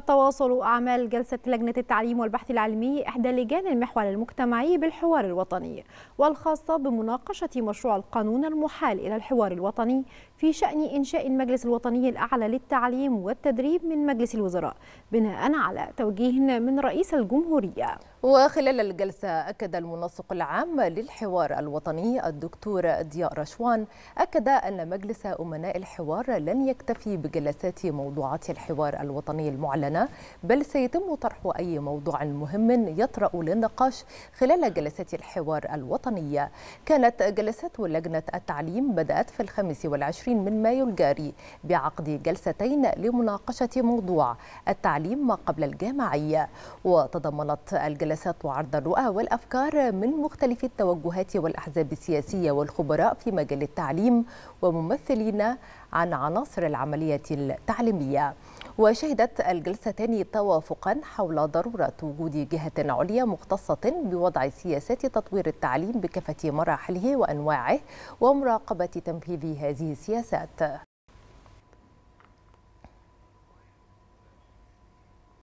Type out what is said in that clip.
تتواصل أعمال جلسة لجنة التعليم والبحث العلمي إحدى لجان المحور المجتمعي بالحوار الوطني والخاصة بمناقشة مشروع القانون المحال إلى الحوار الوطني في شأن إنشاء المجلس الوطني الأعلى للتعليم والتدريب من مجلس الوزراء بناء على توجيه من رئيس الجمهورية وخلال الجلسة أكد المنسق العام للحوار الوطني الدكتور ضياء رشوان أكد أن مجلس أمناء الحوار لن يكتفي بجلسات موضوعات الحوار الوطني المعلنة بل سيتم طرح أي موضوع مهم يطرأ للنقاش خلال جلسات الحوار الوطنية كانت جلسات لجنة التعليم بدأت في الخامس والعشرين من مايو الجاري بعقد جلستين لمناقشة موضوع التعليم ما قبل الجامعية وتضمنت الجلسة جلسات وعرض الرؤى والأفكار من مختلف التوجهات والأحزاب السياسية والخبراء في مجال التعليم وممثلين عن عناصر العملية التعليمية وشهدت الجلستان توافقا حول ضرورة وجود جهة عليا مختصة بوضع سياسات تطوير التعليم بكافة مراحله وأنواعه ومراقبة تنفيذ هذه السياسات